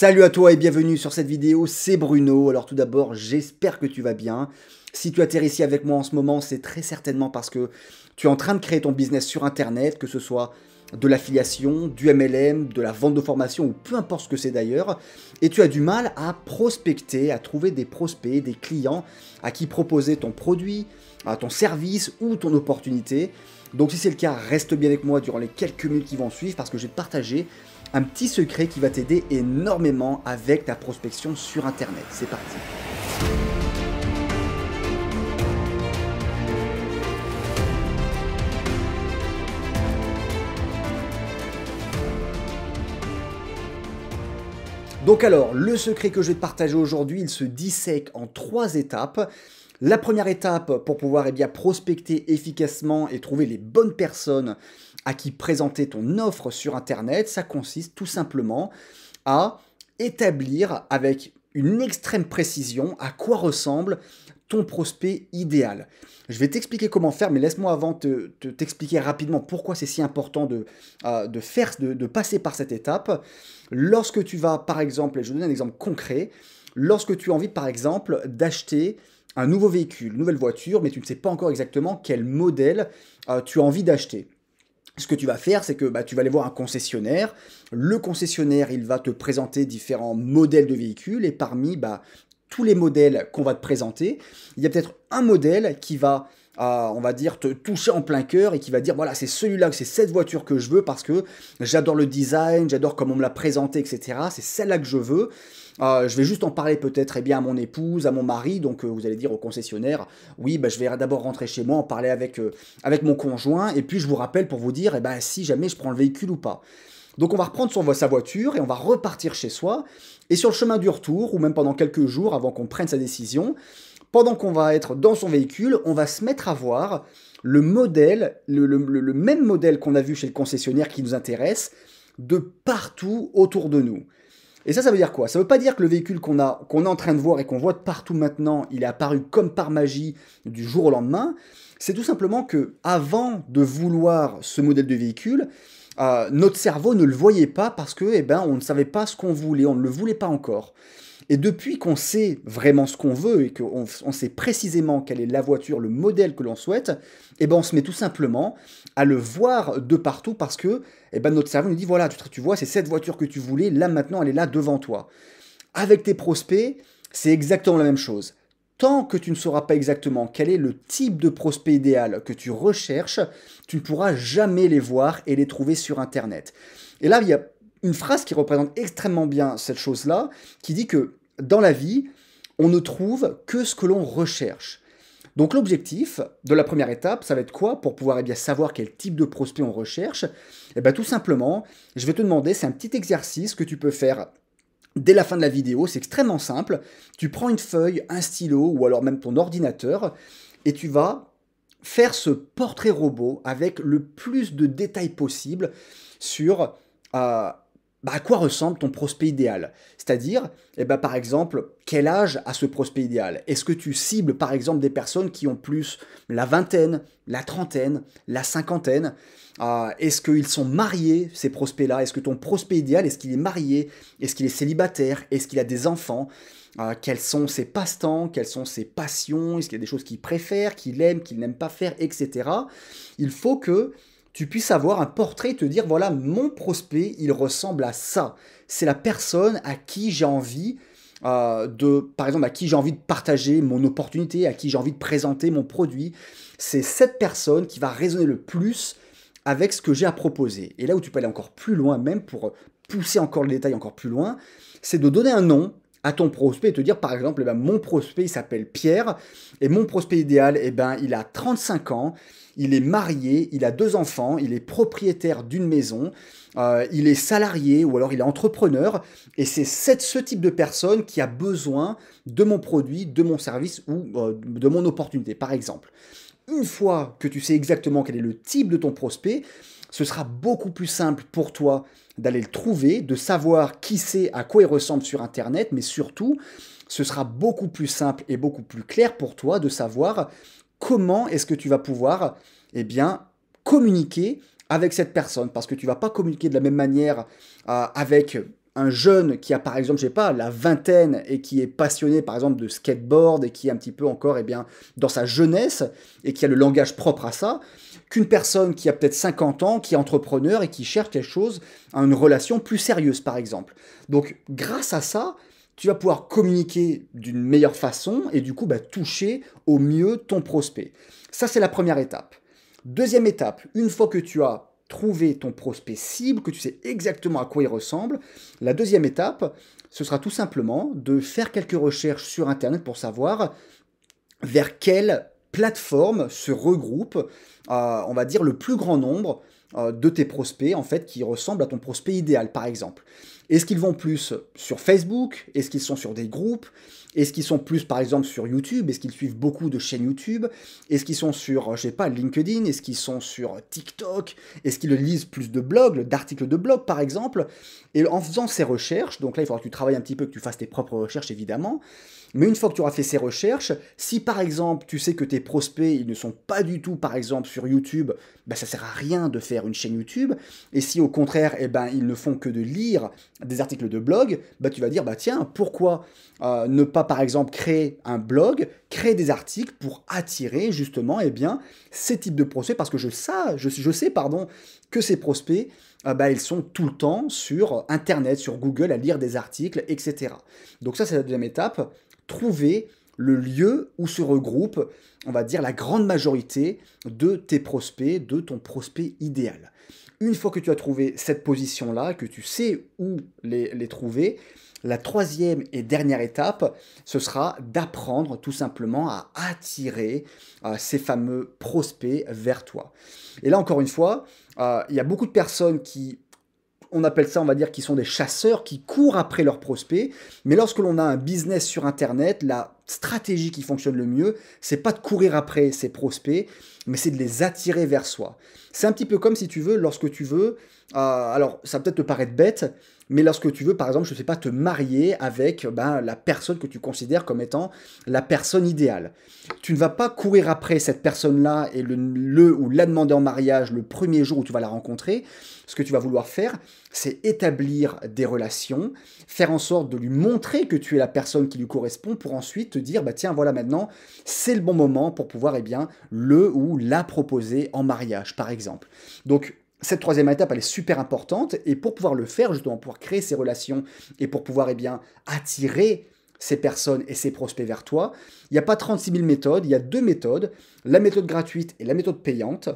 Salut à toi et bienvenue sur cette vidéo, c'est Bruno. Alors tout d'abord, j'espère que tu vas bien. Si tu atterris ici avec moi en ce moment, c'est très certainement parce que tu es en train de créer ton business sur Internet, que ce soit de l'affiliation, du MLM, de la vente de formation ou peu importe ce que c'est d'ailleurs, et tu as du mal à prospecter, à trouver des prospects, des clients à qui proposer ton produit, à ton service ou ton opportunité. Donc si c'est le cas, reste bien avec moi durant les quelques minutes qui vont suivre parce que je vais te partager un petit secret qui va t'aider énormément avec ta prospection sur Internet. C'est parti. Donc alors, le secret que je vais te partager aujourd'hui, il se dissèque en trois étapes. La première étape pour pouvoir eh bien, prospecter efficacement et trouver les bonnes personnes à qui présenter ton offre sur Internet, ça consiste tout simplement à établir avec une extrême précision à quoi ressemble ton prospect idéal. Je vais t'expliquer comment faire, mais laisse-moi avant te, t'expliquer rapidement pourquoi c'est si important de, euh, faire, de, passer par cette étape. Lorsque tu vas, par exemple, et je vais donner un exemple concret, lorsque tu as envie, par exemple, d'acheter un nouveau véhicule, une nouvelle voiture, mais tu ne sais pas encore exactement quel modèle euh, tu as envie d'acheter ce que tu vas faire, c'est que bah, tu vas aller voir un concessionnaire. Le concessionnaire, il va te présenter différents modèles de véhicules et parmi bah, tous les modèles qu'on va te présenter, il y a peut-être un modèle qui va on va dire, te toucher en plein cœur et qui va dire voilà, c'est celui-là, c'est cette voiture que je veux parce que j'adore le design, j'adore comment on me l'a présenté, etc. C'est celle-là que je veux. Euh, je vais juste en parler peut-être eh bien, à mon épouse, à mon mari. Donc, euh, vous allez dire au concessionnaire, oui, bah, je vais d'abord rentrer chez moi, en parler avec, euh, avec mon conjoint. Et puis, je vous rappelle pour vous dire eh ben, si jamais je prends le véhicule ou pas. Donc, on va reprendre son, sa voiture et on va repartir chez soi. Et sur le chemin du retour, ou même pendant quelques jours avant qu'on prenne sa décision, pendant qu'on va être dans son véhicule, on va se mettre à voir le modèle, le, même modèle qu'on a vu chez le concessionnaire qui nous intéresse, de partout autour de nous. Et ça, ça veut dire quoi Ça veut pas dire que le véhicule qu'on a, est en train de voir et qu'on voit de partout maintenant, il est apparu comme par magie du jour au lendemain. C'est tout simplement que, avant de vouloir ce modèle de véhicule, euh, notre cerveau ne le voyait pas parce que, eh ben, on ne savait pas ce qu'on voulait, on ne le voulait pas encore. Et depuis qu'on sait vraiment ce qu'on veut et qu'on on sait précisément quelle est la voiture, le modèle que l'on souhaite, eh ben on se met tout simplement à le voir de partout parce que eh ben notre cerveau nous dit voilà, tu, tu vois, c'est cette voiture que tu voulais, là maintenant elle est là devant toi. Avec tes prospects, c'est exactement la même chose. Tant que tu ne sauras pas exactement quel est le type de prospect idéal que tu recherches, tu ne pourras jamais les voir et les trouver sur Internet. Et là, il y a une phrase qui représente extrêmement bien cette chose-là, qui dit que dans la vie, on ne trouve que ce que l'on recherche. Donc l'objectif de la première étape, ça va être quoi Pour pouvoir eh bien, savoir quel type de prospect on recherche, eh bien, tout simplement, je vais te demander, c'est un petit exercice que tu peux faire dès la fin de la vidéo, c'est extrêmement simple. Tu prends une feuille, un stylo ou alors même ton ordinateur et tu vas faire ce portrait robot avec le plus de détails possible sur euh, bah, à quoi ressemble ton prospect idéal C'est-à-dire, eh ben par exemple, quel âge a ce prospect idéal Est-ce que tu cibles par exemple des personnes qui ont plus la vingtaine, la trentaine, la cinquantaine ah, Est-ce qu'ils sont mariés, ces prospects-là Est-ce que ton prospect idéal, est-ce qu'il est marié Est-ce qu'il est célibataire Est-ce qu'il a des enfants ah, Quels sont ses passe-temps Quelles sont ses passions Est-ce qu'il y a des choses qu'il préfère, qu'il aime, qu'il n'aime pas faire, etc. Il faut que tu puisses avoir un portrait et te dire, voilà, mon prospect, il ressemble à ça. C'est la personne à qui j'ai envie euh, de, par exemple, à qui j'ai envie de partager mon opportunité, à qui j'ai envie de présenter mon produit. C'est cette personne qui va résonner le plus avec ce que j'ai à proposer. Et là où tu peux aller encore plus loin, même pour pousser encore le détail encore plus loin, c'est de donner un nom à ton prospect et te dire par exemple, eh ben, mon prospect il s'appelle Pierre et mon prospect idéal, et eh ben, il a 35 ans, il est marié, il a deux enfants, il est propriétaire d'une maison, euh, il est salarié ou alors il est entrepreneur et c'est ce type de personne qui a besoin de mon produit, de mon service ou euh, de mon opportunité par exemple. Une fois que tu sais exactement quel est le type de ton prospect, ce sera beaucoup plus simple pour toi d'aller le trouver, de savoir qui c'est, à quoi il ressemble sur Internet, mais surtout, ce sera beaucoup plus simple et beaucoup plus clair pour toi de savoir comment est-ce que tu vas pouvoir, eh bien, communiquer avec cette personne, parce que tu vas pas communiquer de la même manière euh, avec un jeune qui a par exemple, je sais pas, la vingtaine et qui est passionné par exemple de skateboard et qui est un petit peu encore eh bien, dans sa jeunesse et qui a le langage propre à ça, qu'une personne qui a peut-être 50 ans, qui est entrepreneur et qui cherche quelque chose, à une relation plus sérieuse par exemple. Donc grâce à ça, tu vas pouvoir communiquer d'une meilleure façon et du coup bah, toucher au mieux ton prospect. Ça c'est la première étape. Deuxième étape, une fois que tu as trouver ton prospect cible, que tu sais exactement à quoi il ressemble. La deuxième étape, ce sera tout simplement de faire quelques recherches sur Internet pour savoir vers quelle plateforme se regroupe, euh, on va dire, le plus grand nombre euh, de tes prospects, en fait, qui ressemblent à ton prospect idéal, par exemple. Est-ce qu'ils vont plus sur Facebook Est-ce qu'ils sont sur des groupes est-ce qu'ils sont plus, par exemple, sur YouTube Est-ce qu'ils suivent beaucoup de chaînes YouTube Est-ce qu'ils sont sur, euh, je sais pas, LinkedIn Est-ce qu'ils sont sur euh, TikTok Est-ce qu'ils lisent plus de blogs, d'articles de blog, par exemple Et en faisant ces recherches, donc là, il faudra que tu travailles un petit peu, que tu fasses tes propres recherches, évidemment. Mais une fois que tu auras fait ces recherches, si par exemple tu sais que tes prospects ils ne sont pas du tout par exemple sur YouTube, ben, ça sert à rien de faire une chaîne YouTube. Et si au contraire eh ben, ils ne font que de lire des articles de blog, ben, tu vas dire bah tiens pourquoi euh, ne pas par exemple créer un blog, créer des articles pour attirer justement eh bien, ces types de prospects parce que je sais, je, sais pardon, que ces prospects, euh, bah, ils sont tout le temps sur Internet, sur Google, à lire des articles, etc. Donc ça, c'est la deuxième étape, trouver le lieu où se regroupe, on va dire, la grande majorité de tes prospects, de ton prospect idéal. Une fois que tu as trouvé cette position-là, que tu sais où les, les trouver, la troisième et dernière étape, ce sera d'apprendre tout simplement à attirer euh, ces fameux prospects vers toi. Et là, encore une fois, euh, il y a beaucoup de personnes qui on appelle ça, on va dire, qui sont des chasseurs, qui courent après leurs prospects. Mais lorsque l'on a un business sur Internet, la stratégie qui fonctionne le mieux, c'est pas de courir après ces prospects, mais c'est de les attirer vers soi. C'est un petit peu comme si tu veux, lorsque tu veux, euh, alors ça peut-être te paraître bête, mais lorsque tu veux, par exemple, je ne sais pas, te marier avec ben, la personne que tu considères comme étant la personne idéale. Tu ne vas pas courir après cette personne-là et le, ou la demander en mariage le premier jour où tu vas la rencontrer. Ce que tu vas vouloir faire, c'est établir des relations, faire en sorte de lui montrer que tu es la personne qui lui correspond pour ensuite te dire, bah tiens, voilà maintenant, c'est le bon moment pour pouvoir, et eh bien, le ou la proposer en mariage, par exemple. Donc, cette troisième étape, elle est super importante. Et pour pouvoir le faire, justement, pour créer ces relations et pour pouvoir eh bien, attirer ces personnes et ces prospects vers toi, il n'y a pas 36 000 méthodes, il y a deux méthodes, la méthode gratuite et la méthode payante.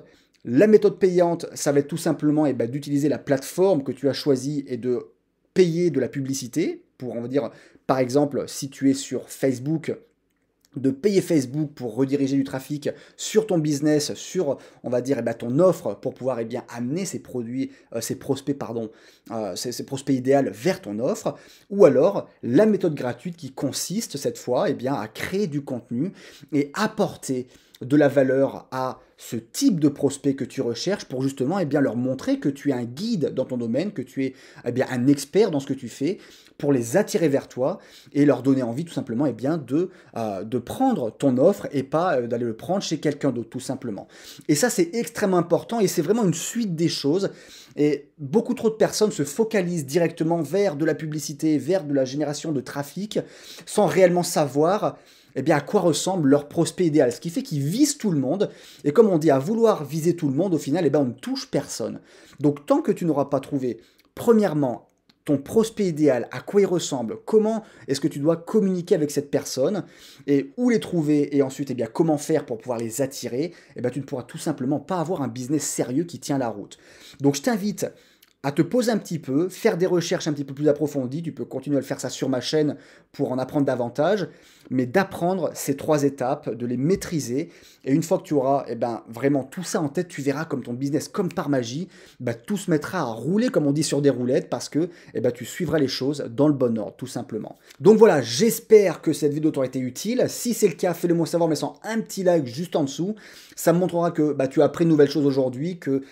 La méthode payante, ça va être tout simplement eh ben, d'utiliser la plateforme que tu as choisie et de payer de la publicité pour, on va dire, par exemple, si tu es sur Facebook, de payer Facebook pour rediriger du trafic sur ton business, sur on va dire eh ben ton offre pour pouvoir eh bien, amener ces produits, euh, ces prospects pardon, euh, ces, prospects idéaux vers ton offre, ou alors la méthode gratuite qui consiste cette fois eh bien, à créer du contenu et apporter de la valeur à ce type de prospect que tu recherches pour justement et eh bien, leur montrer que tu es un guide dans ton domaine, que tu es eh bien, un expert dans ce que tu fais, pour les attirer vers toi et leur donner envie tout simplement et eh bien, de, euh, de prendre ton offre et pas euh, d'aller le prendre chez quelqu'un d'autre tout simplement. Et ça c'est extrêmement important et c'est vraiment une suite des choses. Et beaucoup trop de personnes se focalisent directement vers de la publicité, vers de la génération de trafic, sans réellement savoir eh à quoi ressemble leur prospect idéal. Ce qui fait qu'ils visent tout le monde. Et comme on dit, à vouloir viser tout le monde, au final, eh bien, on ne touche personne. Donc, tant que tu n'auras pas trouvé, premièrement, ton prospect idéal, à quoi il ressemble, comment est-ce que tu dois communiquer avec cette personne, et où les trouver, et ensuite eh bien, comment faire pour pouvoir les attirer, eh bien, tu ne pourras tout simplement pas avoir un business sérieux qui tient la route. Donc je t'invite à te poser un petit peu, faire des recherches un petit peu plus approfondies. Tu peux continuer à le faire ça sur ma chaîne pour en apprendre davantage, mais d'apprendre ces trois étapes, de les maîtriser. Et une fois que tu auras eh ben, vraiment tout ça en tête, tu verras comme ton business, comme par magie, bah, tout se mettra à rouler, comme on dit sur des roulettes, parce que eh ben, tu suivras les choses dans le bon ordre, tout simplement. Donc voilà, j'espère que cette vidéo t'aura été utile. Si c'est le cas, fais-le moi savoir, mais sans un petit like juste en dessous. Ça me montrera que bah, tu as appris de nouvelle chose aujourd'hui, que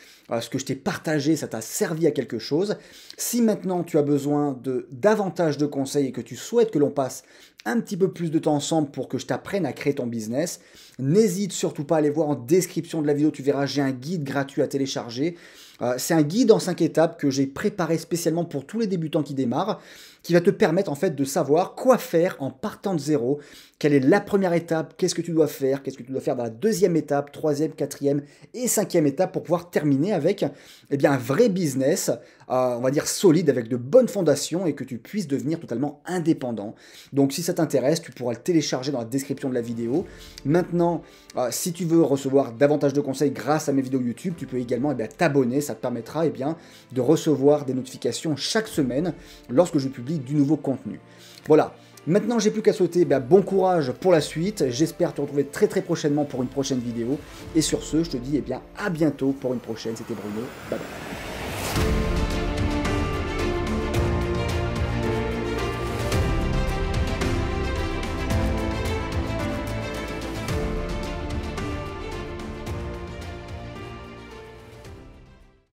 ce que je t'ai partagé, ça t'a servi à quelque chose. Si maintenant tu as besoin de davantage de conseils et que tu souhaites que l'on passe un petit peu plus de temps ensemble pour que je t'apprenne à créer ton business. N'hésite surtout pas à aller voir en description de la vidéo, tu verras, j'ai un guide gratuit à télécharger. Euh, c'est un guide en 5 étapes que j'ai préparé spécialement pour tous les débutants qui démarrent, qui va te permettre en fait de savoir quoi faire en partant de zéro, quelle est la première étape, qu'est-ce que tu dois faire, qu'est-ce que tu dois faire dans la deuxième étape, troisième, quatrième et cinquième étape pour pouvoir terminer avec eh bien, un vrai business euh, on va dire, solide, avec de bonnes fondations et que tu puisses devenir totalement indépendant. Donc si ça t'intéresse, tu pourras le télécharger dans la description de la vidéo. Maintenant, euh, si tu veux recevoir davantage de conseils grâce à mes vidéos YouTube, tu peux également eh t'abonner, ça te permettra eh bien, de recevoir des notifications chaque semaine lorsque je publie du nouveau contenu. Voilà. Maintenant, j'ai plus qu'à sauter. Eh bon courage pour la suite. J'espère te retrouver très très prochainement pour une prochaine vidéo. Et sur ce, je te dis eh bien, à bientôt pour une prochaine. C'était Bruno. Bye bye.